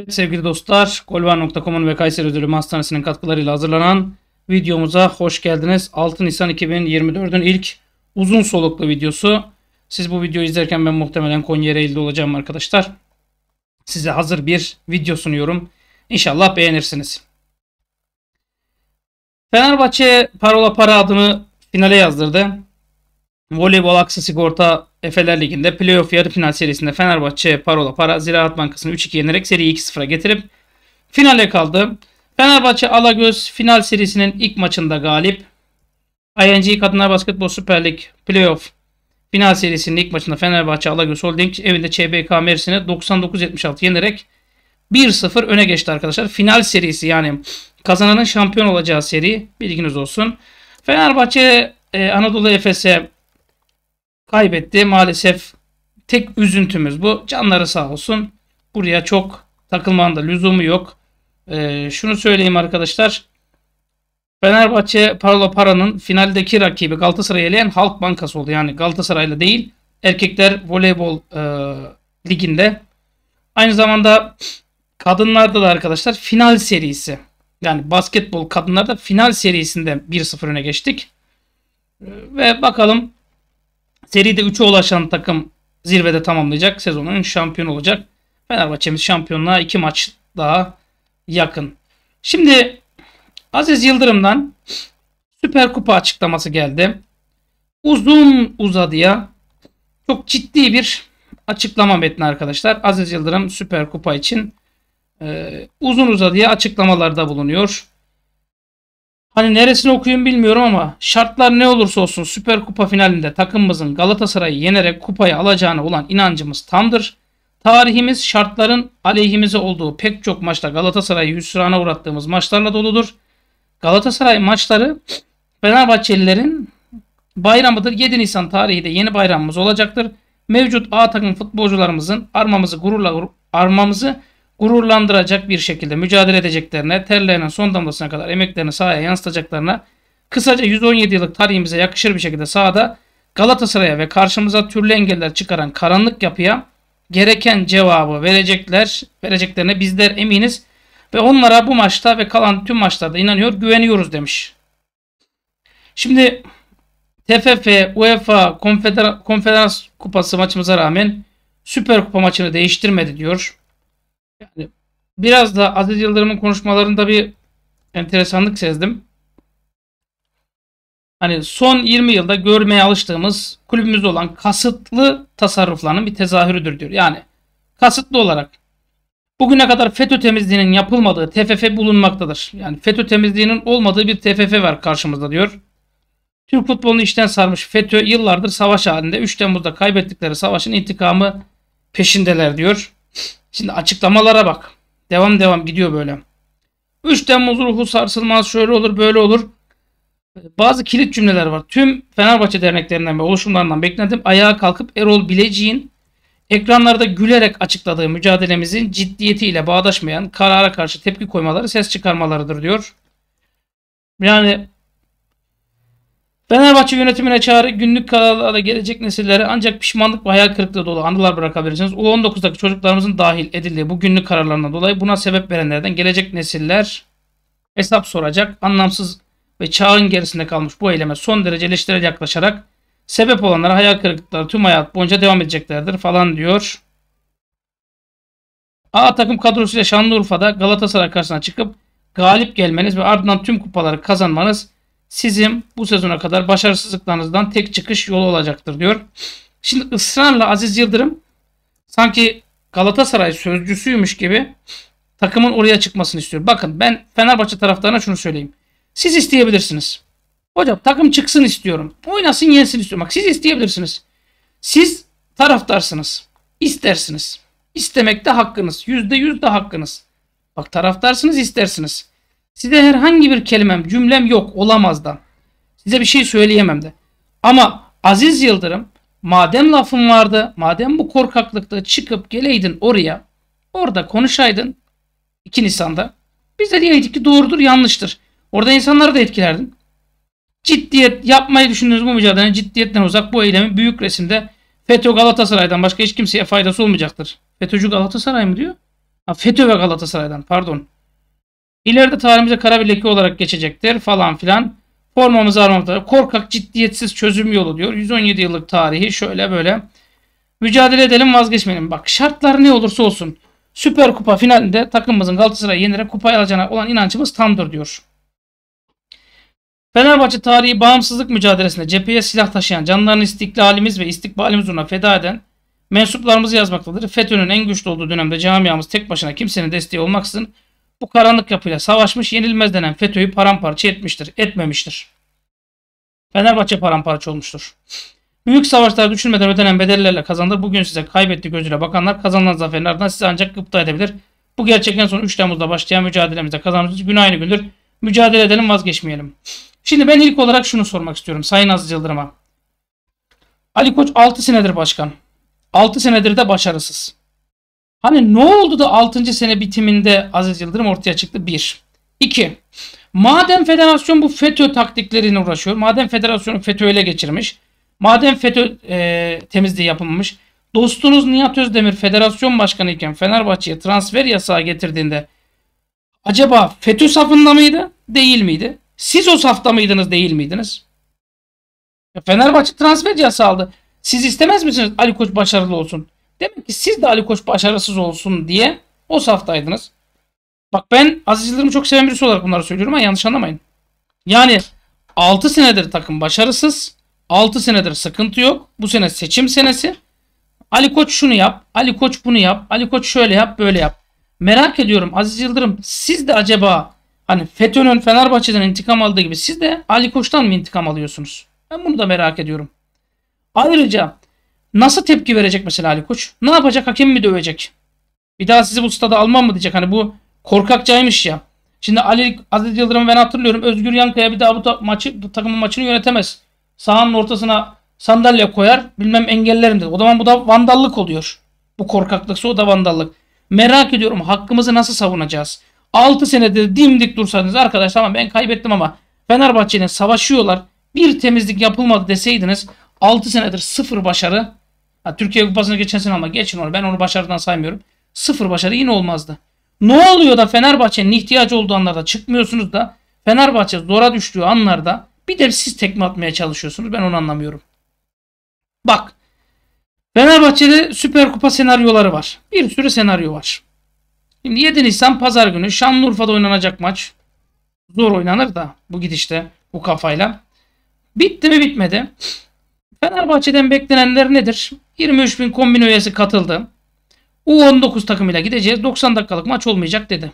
Evet sevgili dostlar, golvar.com'un ve Kayseri Ödülü Hastanesi'nin katkılarıyla hazırlanan videomuza hoş geldiniz. 6 Nisan 2024'ün ilk uzun soluklu videosu. Siz bu videoyu izlerken ben muhtemelen Konya Ereğli'de olacağım arkadaşlar. Size hazır bir video sunuyorum. İnşallah beğenirsiniz. Fenerbahçe parola para adını finale yazdırdı. Voleybol aksı sigorta Efeler Ligi'nde playoff yarı final serisinde Fenerbahçe parola para Ziraat Bankası'nı 3-2 yenerek seriyi 2-0'a getirip finale kaldı. Fenerbahçe Alagöz final serisinin ilk maçında galip. ING Kadınlar Basketbol Süper Lig playoff final serisinin ilk maçında Fenerbahçe Alagöz Holding evinde ÇBK Mersin'e 99-76 yenerek 1-0 öne geçti arkadaşlar. Final serisi yani kazananın şampiyon olacağı seri bilginiz olsun. Fenerbahçe e, Anadolu Efes'e kaybetti. Maalesef tek üzüntümüz bu. Canları sağ olsun. Buraya çok takılmanın da lüzumu yok. Ee, şunu söyleyeyim arkadaşlar. Fenerbahçe Parola Para'nın finaldeki rakibi Galatasaray'ı eleyen Halk Bankası oldu. Yani Galatasaray'la değil erkekler voleybol e, liginde. Aynı zamanda kadınlarda da arkadaşlar final serisi. Yani basketbol kadınlarda final serisinde 1-0 öne geçtik. Ee, ve bakalım Seride 3'e ulaşan takım zirvede tamamlayacak. Sezonun şampiyon olacak. Fenerbahçe'miz şampiyonluğa 2 maç daha yakın. Şimdi Aziz Yıldırım'dan Süper Kupa açıklaması geldi. Uzun uzadıya çok ciddi bir açıklama metni arkadaşlar. Aziz Yıldırım Süper Kupa için e, uzun uzadıya açıklamalarda bulunuyor. Hani neresini okuyun bilmiyorum ama şartlar ne olursa olsun Süper Kupa finalinde takımımızın Galatasaray'ı yenerek kupayı alacağına olan inancımız tamdır. Tarihimiz şartların aleyhimize olduğu pek çok maçta Galatasaray'ı hüsrana uğrattığımız maçlarla doludur. Galatasaray maçları Fenerbahçelilerin bayramıdır. 7 Nisan tarihi de yeni bayramımız olacaktır. Mevcut A takım futbolcularımızın armamızı gururla armamızı gururlandıracak bir şekilde mücadele edeceklerine, terlerinin son damlasına kadar emeklerini sahaya yansıtacaklarına, kısaca 117 yıllık tarihimize yakışır bir şekilde sahada Galatasaray'a ve karşımıza türlü engeller çıkaran karanlık yapıya gereken cevabı verecekler, vereceklerine bizler eminiz ve onlara bu maçta ve kalan tüm maçlarda inanıyor, güveniyoruz demiş. Şimdi TFF, UEFA Konfeder Konfederasyon Kupası maçımıza rağmen Süper Kupa maçını değiştirmedi diyor. Yani biraz da Aziz Yıldırım'ın konuşmalarında bir enteresanlık sezdim. Hani son 20 yılda görmeye alıştığımız kulübümüz olan kasıtlı tasarrufların bir tezahürüdür diyor. Yani kasıtlı olarak bugüne kadar FETÖ temizliğinin yapılmadığı TFF bulunmaktadır. Yani FETÖ temizliğinin olmadığı bir TFF var karşımızda diyor. Türk futbolunu işten sarmış FETÖ yıllardır savaş halinde 3 Temmuz'da kaybettikleri savaşın intikamı peşindeler diyor. Şimdi açıklamalara bak. Devam devam gidiyor böyle. 3 Temmuz ruhu sarsılmaz şöyle olur böyle olur. Bazı kilit cümleler var. Tüm Fenerbahçe derneklerinden ve oluşumlarından beklentim ayağa kalkıp Erol Bileciğin ekranlarda gülerek açıkladığı mücadelemizin ciddiyetiyle bağdaşmayan karara karşı tepki koymaları ses çıkarmalarıdır diyor. Yani Fenerbahçe yönetimine çağrı günlük kararlarla gelecek nesillere ancak pişmanlık ve hayal kırıklığı dolu anılar bırakabilirsiniz. U19'daki çocuklarımızın dahil edildiği bu günlük kararlarına dolayı buna sebep verenlerden gelecek nesiller hesap soracak. Anlamsız ve çağın gerisinde kalmış bu eyleme son derece eleştirel yaklaşarak sebep olanlara hayal kırıklıkları tüm hayat boyunca devam edeceklerdir falan diyor. A takım kadrosuyla Şanlıurfa'da Galatasaray karşısına çıkıp galip gelmeniz ve ardından tüm kupaları kazanmanız sizin bu sezona kadar başarısızlıklarınızdan tek çıkış yolu olacaktır diyor. Şimdi ısrarla Aziz Yıldırım sanki Galatasaray sözcüsüymüş gibi takımın oraya çıkmasını istiyor. Bakın ben Fenerbahçe taraftarına şunu söyleyeyim. Siz isteyebilirsiniz. Hocam takım çıksın istiyorum. Oynasın yensin istiyorum. Bak siz isteyebilirsiniz. Siz taraftarsınız. İstersiniz. İstemekte hakkınız. Yüzde yüzde hakkınız. Bak taraftarsınız istersiniz. Size herhangi bir kelimem, cümlem yok olamazdan. Size bir şey söyleyemem de. Ama Aziz Yıldırım madem lafın vardı, madem bu korkaklıkta çıkıp geleydin oraya, orada konuşaydın 2 Nisan'da. Biz de diyeydik ki doğrudur yanlıştır. Orada insanları da etkilerdin. Ciddiyet yapmayı düşündüğünüz bu mücadelenin ciddiyetten uzak bu eylemin büyük resimde FETÖ Galatasaray'dan başka hiç kimseye faydası olmayacaktır. FETÖ'cü Galatasaray mı diyor? Ha, FETÖ ve Galatasaray'dan pardon. İleride tarihimize kara bir leke olarak geçecektir falan filan. Formamızı armamızda korkak ciddiyetsiz çözüm yolu diyor. 117 yıllık tarihi şöyle böyle. Mücadele edelim vazgeçmeyelim. Bak şartlar ne olursa olsun. Süper Kupa finalinde takımımızın Galatasaray'ı yenerek kupayı alacağına olan inancımız tamdır diyor. Fenerbahçe tarihi bağımsızlık mücadelesinde cepheye silah taşıyan, canlarını istiklalimiz ve istikbalimiz uğruna feda eden mensuplarımızı yazmaktadır. FETÖ'nün en güçlü olduğu dönemde camiamız tek başına kimsenin desteği olmaksızın bu karanlık yapıyla savaşmış yenilmez denen FETÖ'yü paramparça etmiştir. Etmemiştir. Fenerbahçe paramparça olmuştur. Büyük savaşlar düşünmeden ödenen bedellerle kazandı. Bugün size kaybetti gözüyle bakanlar kazanılan zaferin ardından sizi ancak gıpta edebilir. Bu gerçekten sonra 3 Temmuz'da başlayan mücadelemizde kazanımız gün aynı gündür. Mücadele edelim vazgeçmeyelim. Şimdi ben ilk olarak şunu sormak istiyorum Sayın Aziz Yıldırım'a. Ali Koç 6 senedir başkan. 6 senedir de başarısız. Hani ne oldu da 6. sene bitiminde Aziz Yıldırım ortaya çıktı? 1. 2. Madem federasyon bu FETÖ taktiklerine uğraşıyor. Madem federasyonu FETÖ ele geçirmiş. Madem FETÖ e, temizliği yapılmış. Dostunuz Nihat Özdemir federasyon başkanı iken Fenerbahçe'ye transfer yasağı getirdiğinde acaba FETÖ safında mıydı? Değil miydi? Siz o safta mıydınız değil miydiniz? Fenerbahçe transfer yasağı aldı. Siz istemez misiniz Ali Koç başarılı olsun? Demek ki siz de Ali Koç başarısız olsun diye o saftaydınız. Bak ben Aziz Yıldırım'ı çok seven birisi olarak bunları söylüyorum ama yanlış anlamayın. Yani 6 senedir takım başarısız. 6 senedir sıkıntı yok. Bu sene seçim senesi. Ali Koç şunu yap. Ali Koç bunu yap. Ali Koç şöyle yap böyle yap. Merak ediyorum Aziz Yıldırım siz de acaba hani FETÖ'nün Fenerbahçe'den intikam aldığı gibi siz de Ali Koç'tan mı intikam alıyorsunuz? Ben bunu da merak ediyorum. Ayrıca Nasıl tepki verecek mesela Ali Koç? Ne yapacak? Hakem mi dövecek? Bir daha sizi bu stada almam mı diyecek? Hani bu korkakcaymış ya. Şimdi Ali Aziz Yıldırım ben hatırlıyorum. Özgür Yankaya bir daha bu ta maçı, bu takımın maçını yönetemez. Sahanın ortasına sandalye koyar. Bilmem engellerim dedi. O zaman bu da vandallık oluyor. Bu korkaklıksa o da vandallık. Merak ediyorum hakkımızı nasıl savunacağız? 6 senedir dimdik dursanız arkadaş tamam ben kaybettim ama Fenerbahçe'nin savaşıyorlar. Bir temizlik yapılmadı deseydiniz 6 senedir sıfır başarı Ha, Türkiye kupasını geçen sene ama geçin onu. Ben onu başarıdan saymıyorum. Sıfır başarı yine olmazdı. Ne oluyor da Fenerbahçe'nin ihtiyacı olduğu anlarda çıkmıyorsunuz da Fenerbahçe zora düştüğü anlarda bir de siz tekme atmaya çalışıyorsunuz. Ben onu anlamıyorum. Bak. Fenerbahçe'de Süper Kupa senaryoları var. Bir sürü senaryo var. Şimdi 7 Nisan pazar günü Şanlıurfa'da oynanacak maç. Zor oynanır da bu gidişte bu kafayla. Bitti mi bitmedi. Fenerbahçe'den beklenenler nedir? 23 bin kombin üyesi katıldı. U19 takımıyla gideceğiz. 90 dakikalık maç olmayacak dedi.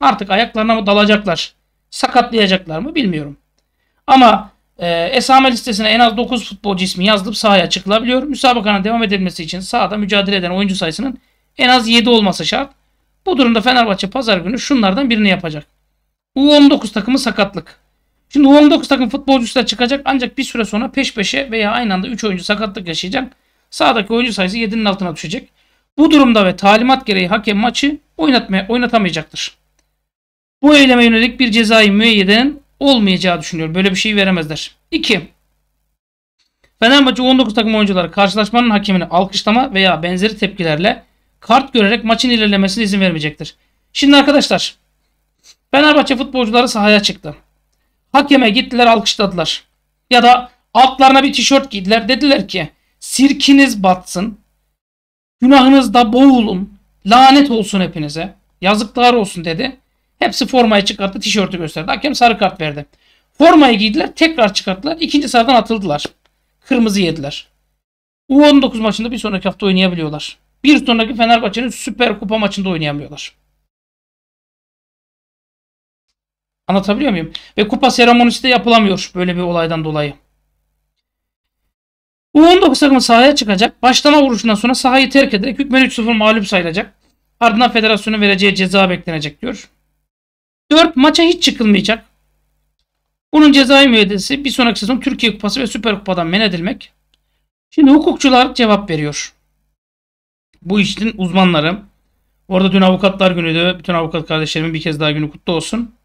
Artık ayaklarına mı dalacaklar? Sakatlayacaklar mı bilmiyorum. Ama e, esame listesine en az 9 futbolcu ismi yazılıp sahaya çıkılabiliyor. Müsabakanın devam edilmesi için sahada mücadele eden oyuncu sayısının en az 7 olması şart. Bu durumda Fenerbahçe pazar günü şunlardan birini yapacak. U19 takımı sakatlık. Şimdi 19 takım futbolcusu da çıkacak ancak bir süre sonra peş peşe veya aynı anda 3 oyuncu sakatlık yaşayacak. Sağdaki oyuncu sayısı 7'nin altına düşecek. Bu durumda ve talimat gereği hakem maçı oynatmaya, oynatamayacaktır. Bu eyleme yönelik bir cezai müeyyedenin olmayacağı düşünüyor. Böyle bir şey veremezler. 2. Fenerbahçe 19 takım oyuncuları karşılaşmanın hakemini alkışlama veya benzeri tepkilerle kart görerek maçın ilerlemesine izin vermeyecektir. Şimdi arkadaşlar Fenerbahçe futbolcuları sahaya çıktı. Hakeme gittiler alkışladılar. Ya da altlarına bir tişört giydiler. Dediler ki sirkiniz batsın. Günahınızda boğulun. Lanet olsun hepinize. Yazıklar olsun dedi. Hepsi formayı çıkarttı tişörtü gösterdi. Hakem sarı kart verdi. Formayı giydiler tekrar çıkarttılar. İkinci sıradan atıldılar. Kırmızı yediler. U19 maçında bir sonraki hafta oynayabiliyorlar. Bir sonraki Fenerbahçe'nin Süper Kupa maçında oynayamıyorlar. Anlatabiliyor muyum? Ve kupa seremonisi de yapılamıyor böyle bir olaydan dolayı. U19 takımı sahaya çıkacak. Başlama vuruşundan sonra sahayı terk ederek hükmen 3-0 mağlup sayılacak. Ardından federasyonun vereceği ceza beklenecek diyor. 4 maça hiç çıkılmayacak. Bunun cezai müeyyidesi bir sonraki sezon Türkiye Kupası ve Süper Kupa'dan men edilmek. Şimdi hukukçular cevap veriyor. Bu işin uzmanları. Orada dün avukatlar günüydü. Bütün avukat kardeşlerimin bir kez daha günü kutlu olsun.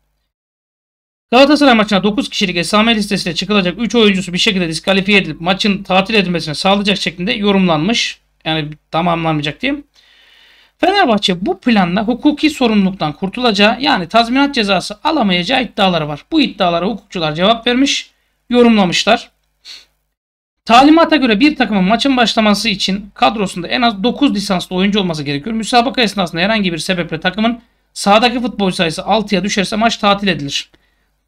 Galatasaray maçına 9 kişilik esame listesiyle çıkılacak 3 oyuncusu bir şekilde diskalifiye edilip maçın tatil edilmesine sağlayacak şeklinde yorumlanmış. Yani tamamlanmayacak diyeyim. Fenerbahçe bu planla hukuki sorumluluktan kurtulacağı yani tazminat cezası alamayacağı iddiaları var. Bu iddialara hukukçular cevap vermiş, yorumlamışlar. Talimata göre bir takımın maçın başlaması için kadrosunda en az 9 lisanslı oyuncu olması gerekiyor. Müsabaka esnasında herhangi bir sebeple takımın sahadaki futbolcu sayısı 6'ya düşerse maç tatil edilir.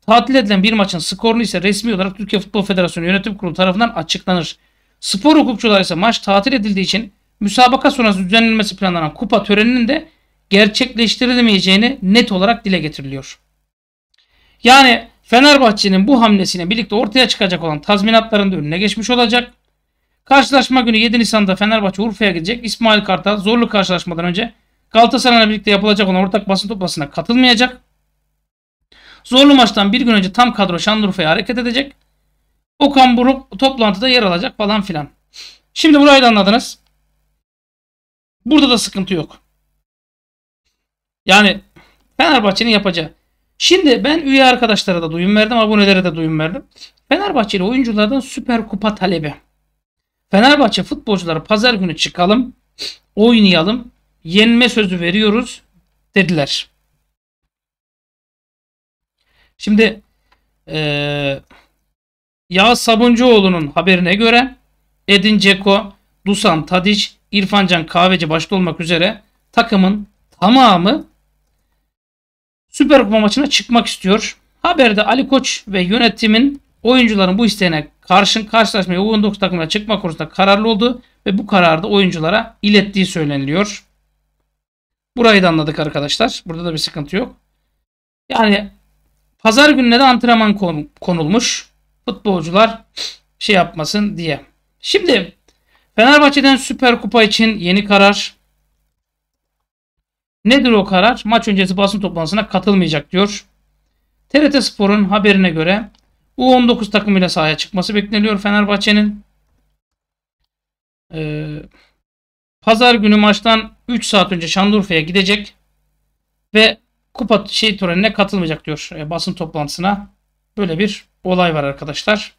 Tatil edilen bir maçın skorunu ise resmi olarak Türkiye Futbol Federasyonu Yönetim Kurulu tarafından açıklanır. Spor hukukçuları ise maç tatil edildiği için müsabaka sonrası düzenlenmesi planlanan kupa töreninin de gerçekleştirilemeyeceğini net olarak dile getiriliyor. Yani Fenerbahçe'nin bu hamlesine birlikte ortaya çıkacak olan tazminatların da önüne geçmiş olacak. Karşılaşma günü 7 Nisan'da Fenerbahçe Urfa'ya gidecek. İsmail Kartal zorlu karşılaşmadan önce Galatasaray'la birlikte yapılacak olan ortak basın toplantısına katılmayacak. Zorlu maçtan bir gün önce tam kadro Şanlıurfa'ya hareket edecek. Okan Buruk toplantıda yer alacak falan filan. Şimdi burayı da anladınız. Burada da sıkıntı yok. Yani Fenerbahçe'nin yapacağı. Şimdi ben üye arkadaşlara da duyum verdim, abonelere de duyum verdim. Fenerbahçeli oyunculardan Süper Kupa talebi. Fenerbahçe futbolcuları pazar günü çıkalım, oynayalım, yenme sözü veriyoruz dediler. Şimdi ee, Yağız Sabuncuoğlu'nun haberine göre Edin Ceko, Dusan Tadic, İrfancan Kahveci başta olmak üzere takımın tamamı Süper Kupa maçına çıkmak istiyor. Haberde Ali Koç ve yönetimin oyuncuların bu isteğine karşın karşılaşmaya U19 takımına çıkma konusunda kararlı oldu ve bu kararı da oyunculara ilettiği söyleniliyor. Burayı da anladık arkadaşlar. Burada da bir sıkıntı yok. Yani Pazar gününe de antrenman konulmuş. Futbolcular şey yapmasın diye. Şimdi Fenerbahçe'den Süper Kupa için yeni karar. Nedir o karar? Maç öncesi basın toplantısına katılmayacak diyor. TRT Spor'un haberine göre U19 takımıyla sahaya çıkması bekleniyor Fenerbahçe'nin. Ee, Pazar günü maçtan 3 saat önce Şanlıurfa'ya gidecek ve kupa şey törenine katılmayacak diyor e, basın toplantısına. Böyle bir olay var arkadaşlar.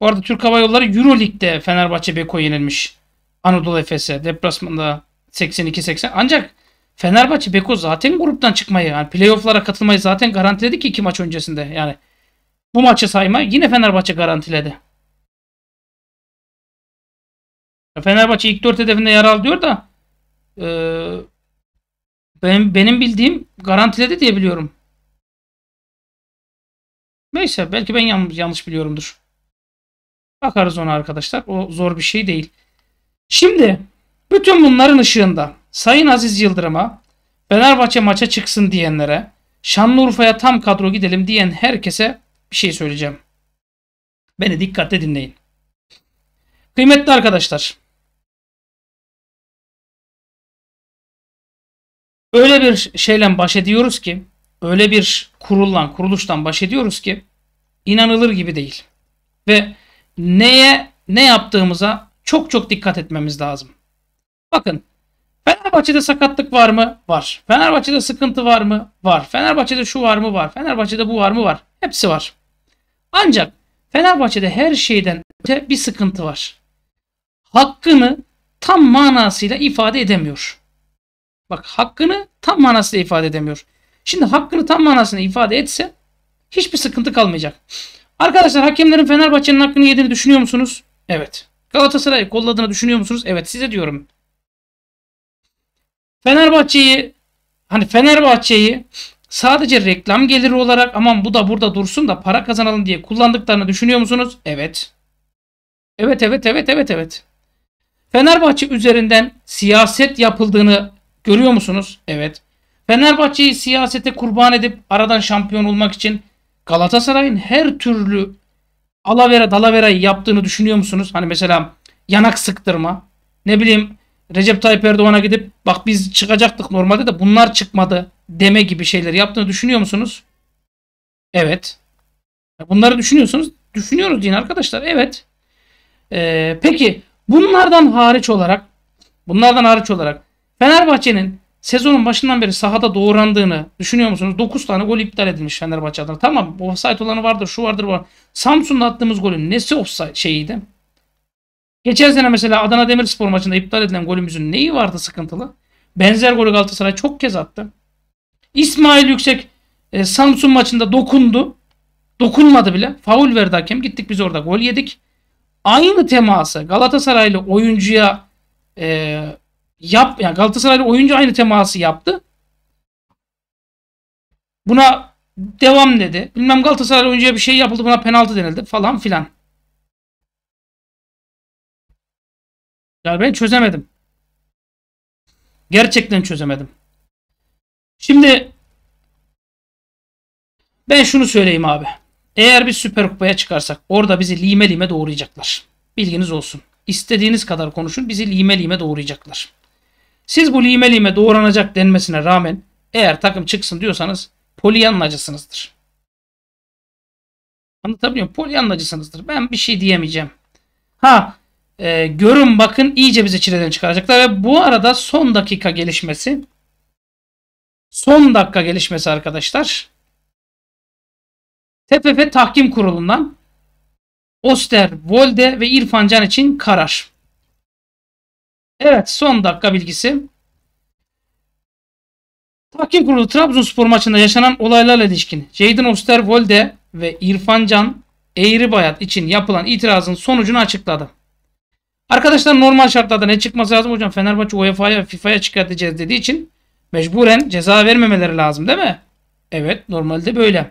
Bu arada Türk Hava Yolları Euroleague'de Fenerbahçe Beko yenilmiş. Anadolu Efes'e deplasmanda 82-80. Ancak Fenerbahçe Beko zaten gruptan çıkmayı yani playoff'lara katılmayı zaten garantiledi ki iki maç öncesinde. Yani bu maçı sayma yine Fenerbahçe garantiledi. Fenerbahçe ilk dört hedefinde yer al diyor da e, benim, benim bildiğim garantiledi diye biliyorum. Neyse belki ben yanlış, yanlış biliyorumdur. Bakarız ona arkadaşlar. O zor bir şey değil. Şimdi bütün bunların ışığında Sayın Aziz Yıldırım'a Fenerbahçe maça çıksın diyenlere Şanlıurfa'ya tam kadro gidelim diyen herkese bir şey söyleyeceğim. Beni dikkatle dinleyin. Kıymetli arkadaşlar Öyle bir şeyle baş ediyoruz ki, öyle bir kurullan, kuruluştan baş ediyoruz ki inanılır gibi değil. Ve neye, ne yaptığımıza çok çok dikkat etmemiz lazım. Bakın Fenerbahçe'de sakatlık var mı? Var. Fenerbahçe'de sıkıntı var mı? Var. Fenerbahçe'de şu var mı? Var. Fenerbahçe'de bu var mı? Var. Hepsi var. Ancak Fenerbahçe'de her şeyden öte bir sıkıntı var. Hakkını tam manasıyla ifade edemiyor. Bak hakkını tam manasıyla ifade edemiyor. Şimdi hakkını tam manasını ifade etse hiçbir sıkıntı kalmayacak. Arkadaşlar hakemlerin Fenerbahçe'nin hakkını yediğini düşünüyor musunuz? Evet. Galatasaray'ı kolladığını düşünüyor musunuz? Evet size diyorum. Fenerbahçe'yi hani Fenerbahçe'yi sadece reklam geliri olarak aman bu da burada dursun da para kazanalım diye kullandıklarını düşünüyor musunuz? Evet. Evet evet evet evet evet. Fenerbahçe üzerinden siyaset yapıldığını Görüyor musunuz? Evet. Fenerbahçe'yi siyasete kurban edip aradan şampiyon olmak için Galatasaray'ın her türlü alavera dalaverayı yaptığını düşünüyor musunuz? Hani mesela yanak sıktırma. Ne bileyim Recep Tayyip Erdoğan'a gidip bak biz çıkacaktık normalde de bunlar çıkmadı deme gibi şeyler yaptığını düşünüyor musunuz? Evet. Bunları düşünüyorsunuz. Düşünüyoruz deyin arkadaşlar. Evet. Ee, peki bunlardan hariç olarak bunlardan hariç olarak Fenerbahçe'nin sezonun başından beri sahada doğrandığını düşünüyor musunuz? 9 tane gol iptal edilmiş Fenerbahçe adına. Tamam offside olanı vardır şu vardır var. Samsun'da attığımız golün nesi offside şeyiydi? Geçen sene mesela Adana Demirspor maçında iptal edilen golümüzün neyi vardı sıkıntılı? Benzer golü Galatasaray çok kez attı. İsmail Yüksek e, Samsun maçında dokundu. Dokunmadı bile. Faul verdi hakem. Gittik biz orada gol yedik. Aynı teması Galatasaraylı oyuncuya e, yap yani Galatasaraylı oyuncu aynı teması yaptı. Buna devam dedi. Bilmem Galatasaray oyuncuya bir şey yapıldı buna penaltı denildi falan filan. Yani ben çözemedim. Gerçekten çözemedim. Şimdi ben şunu söyleyeyim abi. Eğer biz Süper Kupa'ya çıkarsak orada bizi lime lime doğrayacaklar. Bilginiz olsun. İstediğiniz kadar konuşun bizi lime lime doğrayacaklar. Siz bu lime lime doğranacak denmesine rağmen eğer takım çıksın diyorsanız polyanlacısınızdır. Anlatabiliyor muyum? Polyanlacısınızdır. Ben bir şey diyemeyeceğim. Ha e, görün bakın iyice bizi çileden çıkaracaklar. Ve bu arada son dakika gelişmesi son dakika gelişmesi arkadaşlar TPF Tahkim Kurulu'ndan Oster, Volde ve İrfan Can için karar. Evet son dakika bilgisi. Tahkim kurulu Trabzonspor maçında yaşanan olaylarla ilişkin Jadon Osterwolde ve İrfan Can Eğri için yapılan itirazın sonucunu açıkladı. Arkadaşlar normal şartlarda ne çıkması lazım hocam? Fenerbahçe UEFA'ya FIFA'ya çıkartacağız dediği için mecburen ceza vermemeleri lazım değil mi? Evet normalde böyle.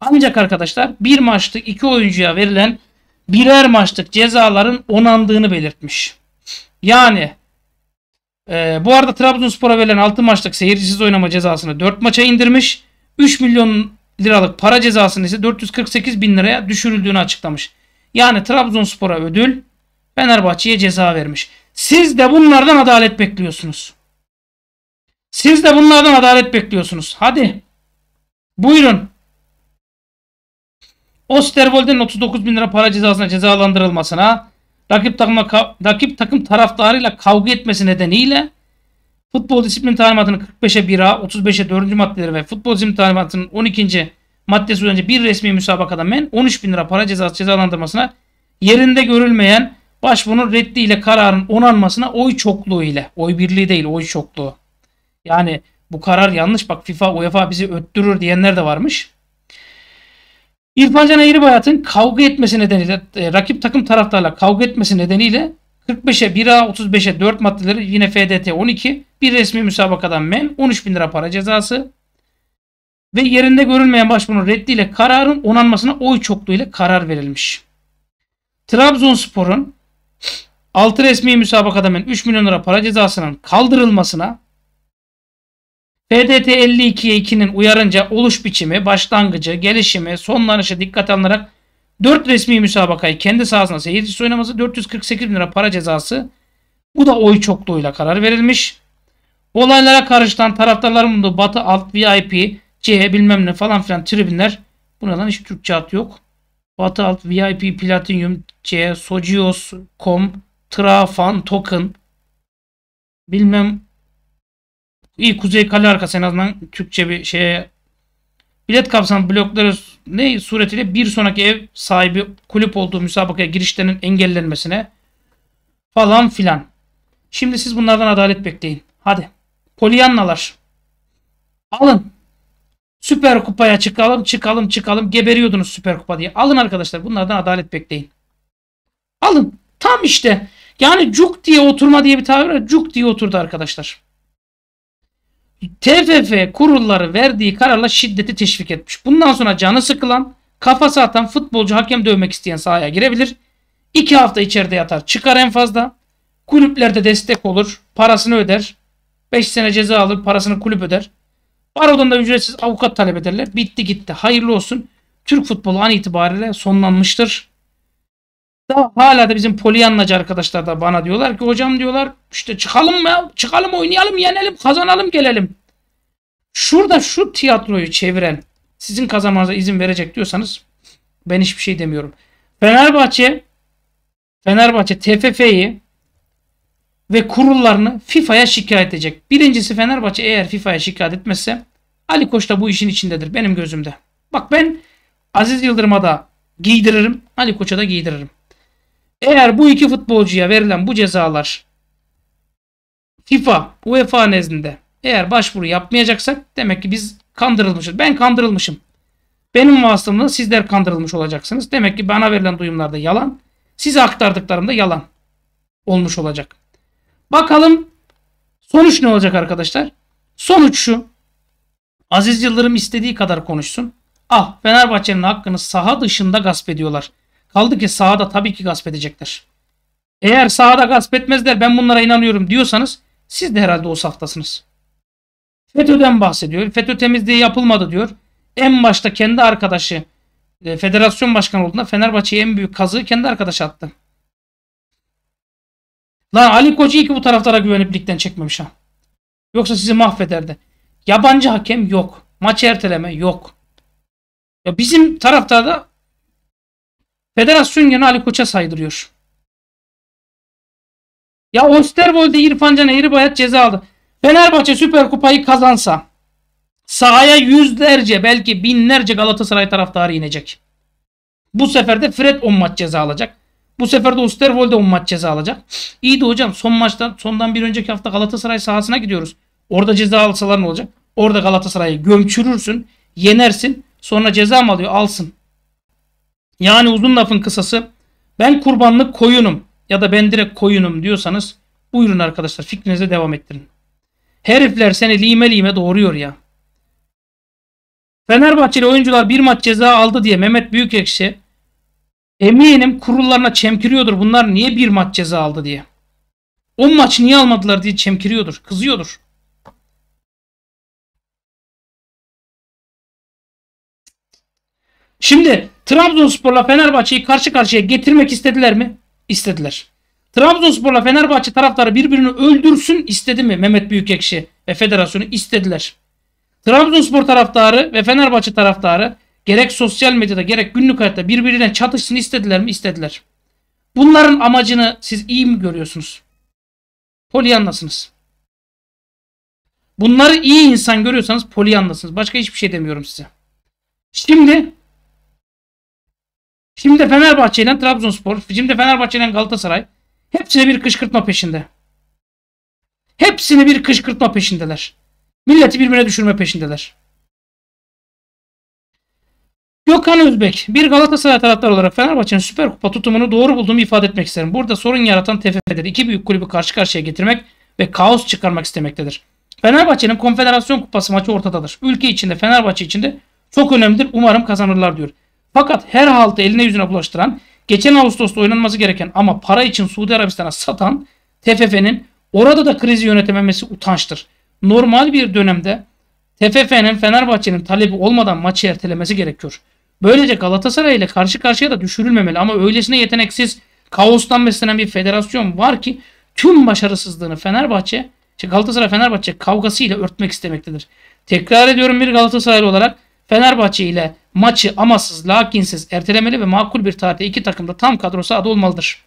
Ancak arkadaşlar bir maçlık iki oyuncuya verilen birer maçlık cezaların onandığını belirtmiş. Yani ee, bu arada Trabzonspor'a verilen 6 maçlık seyircisiz oynama cezasını 4 maça indirmiş. 3 milyon liralık para cezasını ise 448 bin liraya düşürüldüğünü açıklamış. Yani Trabzonspor'a ödül Fenerbahçe'ye ceza vermiş. Siz de bunlardan adalet bekliyorsunuz. Siz de bunlardan adalet bekliyorsunuz. Hadi. Buyurun. Osterwold'in 39 bin lira para cezasına cezalandırılmasına, rakip takımla rakip takım taraftarıyla kavga etmesi nedeniyle futbol disiplin talimatının 45'e 1'a, 35'e 4. maddeleri ve futbol disiplin talimatının 12. maddesi üzerinde bir resmi müsabakada men 13 bin lira para cezası cezalandırmasına yerinde görülmeyen başvurunun reddiyle kararın onanmasına oy çokluğu ile. Oy birliği değil oy çokluğu. Yani bu karar yanlış bak FIFA UEFA bizi öttürür diyenler de varmış. İrfan Can Eğribayat'ın kavga etmesi nedeniyle, e, rakip takım taraftarla kavga etmesi nedeniyle 45'e 1'a 35'e 4 maddeleri yine FDT 12 bir resmi müsabakadan men 13 bin lira para cezası ve yerinde görülmeyen başvurunun reddiyle kararın onanmasına oy çokluğuyla karar verilmiş. Trabzonspor'un 6 resmi müsabakada men 3 milyon lira para cezasının kaldırılmasına PDT 52'ye 2'nin uyarınca oluş biçimi, başlangıcı, gelişimi, sonlanışı dikkat alınarak 4 resmi müsabakayı kendi sahasına seyircisi oynaması 448 bin lira para cezası. Bu da oy çokluğuyla karar verilmiş. Olaylara karışılan taraftarların bulunduğu Batı Alt VIP, C bilmem ne falan filan tribünler. Buradan hiç Türkçe at yok. Batı Alt VIP Platinum C Socios.com Trafan Token bilmem İyi Kuzey Kale arkası en azından Türkçe bir şeye bilet kapsam blokları ne suretiyle bir sonraki ev sahibi kulüp olduğu müsabakaya girişlerinin engellenmesine falan filan. Şimdi siz bunlardan adalet bekleyin. Hadi. Polyannalar. Alın. Süper Kupa'ya çıkalım, çıkalım, çıkalım. Geberiyordunuz Süper Kupa diye. Alın arkadaşlar. Bunlardan adalet bekleyin. Alın. Tam işte. Yani cuk diye oturma diye bir tabir var. Cuk diye oturdu arkadaşlar. TFF kurulları verdiği kararla şiddeti teşvik etmiş. Bundan sonra canı sıkılan, kafası atan futbolcu hakem dövmek isteyen sahaya girebilir. İki hafta içeride yatar çıkar en fazla. Kulüplerde destek olur. Parasını öder. 5 sene ceza alır. Parasını kulüp öder. Barodan da ücretsiz avukat talep ederler. Bitti gitti. Hayırlı olsun. Türk futbolu an itibariyle sonlanmıştır. Daha hala da bizim polyanlacı arkadaşlar da bana diyorlar ki hocam diyorlar işte çıkalım ya çıkalım oynayalım yenelim kazanalım gelelim. Şurada şu tiyatroyu çeviren sizin kazanmanıza izin verecek diyorsanız ben hiçbir şey demiyorum. Fenerbahçe Fenerbahçe TFF'yi ve kurullarını FIFA'ya şikayet edecek. Birincisi Fenerbahçe eğer FIFA'ya şikayet etmezse Ali Koç da bu işin içindedir benim gözümde. Bak ben Aziz Yıldırım'a da giydiririm, Ali Koç'a da giydiririm. Eğer bu iki futbolcuya verilen bu cezalar FIFA, UEFA nezdinde eğer başvuru yapmayacaksak demek ki biz kandırılmışız. Ben kandırılmışım. Benim vasıtamla sizler kandırılmış olacaksınız. Demek ki bana verilen duyumlarda yalan. Size aktardıklarım da yalan olmuş olacak. Bakalım sonuç ne olacak arkadaşlar? Sonuç şu. Aziz Yıldırım istediği kadar konuşsun. Ah Fenerbahçe'nin hakkını saha dışında gasp ediyorlar. Kaldı ki sahada tabii ki gasp edecekler. Eğer sahada gasp etmezler ben bunlara inanıyorum diyorsanız siz de herhalde o saftasınız. FETÖ'den bahsediyor. FETÖ temizliği yapılmadı diyor. En başta kendi arkadaşı e, federasyon başkanı olduğunda Fenerbahçe'ye en büyük kazığı kendi arkadaşı attı. Lan Ali Koç iyi ki bu taraftara güvenip ligden çekmemiş ha. Yoksa sizi mahvederdi. Yabancı hakem yok. Maç erteleme yok. Ya bizim tarafta da Federasyon yönü Ali Koç'a saydırıyor. Ya Osterwold'e İrfan Can Eğri Bayat ceza aldı. Fenerbahçe Süper Kupayı kazansa sahaya yüzlerce belki binlerce Galatasaray taraftarı inecek. Bu sefer de Fred 10 maç ceza alacak. Bu sefer de Osterwold'e 10 maç ceza alacak. İyi de hocam son maçtan sondan bir önceki hafta Galatasaray sahasına gidiyoruz. Orada ceza alsalar ne olacak? Orada Galatasaray'ı gömçürürsün, yenersin. Sonra ceza mı alıyor? Alsın. Yani uzun lafın kısası ben kurbanlık koyunum ya da ben direkt koyunum diyorsanız buyurun arkadaşlar fikrinize devam ettirin. Herifler seni lime lime doğuruyor ya. Fenerbahçeli oyuncular bir maç ceza aldı diye Mehmet Büyükekşi eminim kurullarına çemkiriyordur bunlar niye bir maç ceza aldı diye. 10 maç niye almadılar diye çemkiriyordur, kızıyordur. Şimdi Trabzonspor'la Fenerbahçe'yi karşı karşıya getirmek istediler mi? İstediler. Trabzonspor'la Fenerbahçe taraftarı birbirini öldürsün istedi mi Mehmet Büyükekşi ve federasyonu istediler. Trabzonspor taraftarı ve Fenerbahçe taraftarı gerek sosyal medyada gerek günlük hayatta birbirine çatışsın istediler mi? İstediler. Bunların amacını siz iyi mi görüyorsunuz? Polyanlasınız. Bunları iyi insan görüyorsanız polyanlasınız. Başka hiçbir şey demiyorum size. Şimdi Şimdi de Fenerbahçe ile Trabzonspor. Şimdi de Fenerbahçe ile Galatasaray. Hepsine bir kışkırtma peşinde. Hepsini bir kışkırtma peşindeler. Milleti birbirine düşürme peşindeler. Gökhan Özbek, bir Galatasaray taraftarı olarak Fenerbahçe'nin Süper Kupa tutumunu doğru bulduğumu ifade etmek isterim. Burada sorun yaratan TFF'dir. İki büyük kulübü karşı karşıya getirmek ve kaos çıkarmak istemektedir. Fenerbahçe'nin Konfederasyon Kupası maçı ortadadır. Ülke içinde, Fenerbahçe içinde çok önemlidir. Umarım kazanırlar diyor. Fakat her halde eline yüzüne bulaştıran, geçen Ağustos'ta oynanması gereken ama para için Suudi Arabistan'a satan TFF'nin orada da krizi yönetememesi utançtır. Normal bir dönemde TFF'nin Fenerbahçe'nin talebi olmadan maçı ertelemesi gerekiyor. Böylece Galatasaray ile karşı karşıya da düşürülmemeli ama öylesine yeteneksiz, kaostan beslenen bir federasyon var ki tüm başarısızlığını Fenerbahçe, işte Galatasaray Fenerbahçe kavgasıyla örtmek istemektedir. Tekrar ediyorum bir Galatasaraylı olarak Fenerbahçe ile maçı amasız, lakinsiz, ertelemeli ve makul bir tarihte iki takım da tam kadrosu adı olmalıdır.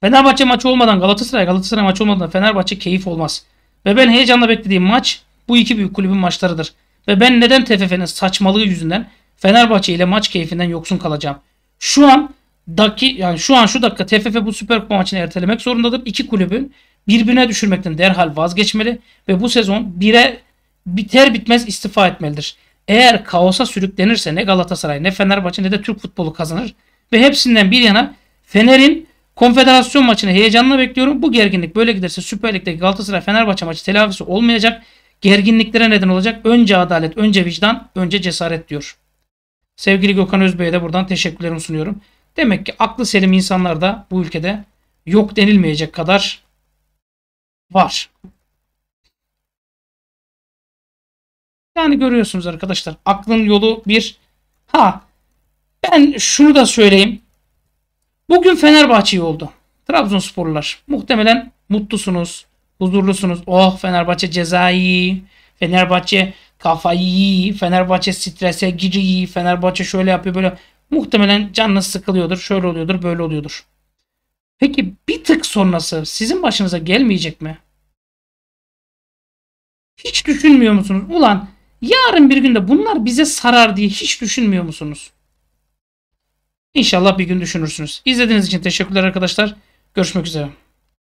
Fenerbahçe maçı olmadan Galatasaray, Galatasaray maçı olmadan Fenerbahçe keyif olmaz. Ve ben heyecanla beklediğim maç bu iki büyük kulübün maçlarıdır. Ve ben neden TFF'nin saçmalığı yüzünden Fenerbahçe ile maç keyfinden yoksun kalacağım. Şu an daki yani şu an şu dakika TFF bu Süper Kupa maçını ertelemek zorundadır. İki kulübün birbirine düşürmekten derhal vazgeçmeli ve bu sezon bire biter bitmez istifa etmelidir. Eğer kaosa sürüklenirse ne Galatasaray ne Fenerbahçe ne de Türk futbolu kazanır. Ve hepsinden bir yana Fener'in konfederasyon maçını heyecanla bekliyorum. Bu gerginlik böyle giderse Süper Lig'deki Galatasaray Fenerbahçe maçı telafisi olmayacak. Gerginliklere neden olacak. Önce adalet, önce vicdan, önce cesaret diyor. Sevgili Gökhan Özbey'e de buradan teşekkürlerimi sunuyorum. Demek ki aklı selim insanlar da bu ülkede yok denilmeyecek kadar var. Yani görüyorsunuz arkadaşlar aklın yolu bir. Ha ben şunu da söyleyeyim. Bugün Fenerbahçe oldu. Trabzonsporlar muhtemelen mutlusunuz, huzurlusunuz. Oh Fenerbahçe cezayı, Fenerbahçe kafayı, Fenerbahçe strese giriyor, Fenerbahçe şöyle yapıyor böyle. Muhtemelen canınız sıkılıyordur, şöyle oluyordur, böyle oluyordur. Peki bir tık sonrası sizin başınıza gelmeyecek mi? Hiç düşünmüyor musunuz? Ulan Yarın bir günde bunlar bize sarar diye hiç düşünmüyor musunuz? İnşallah bir gün düşünürsünüz. İzlediğiniz için teşekkürler arkadaşlar. Görüşmek üzere.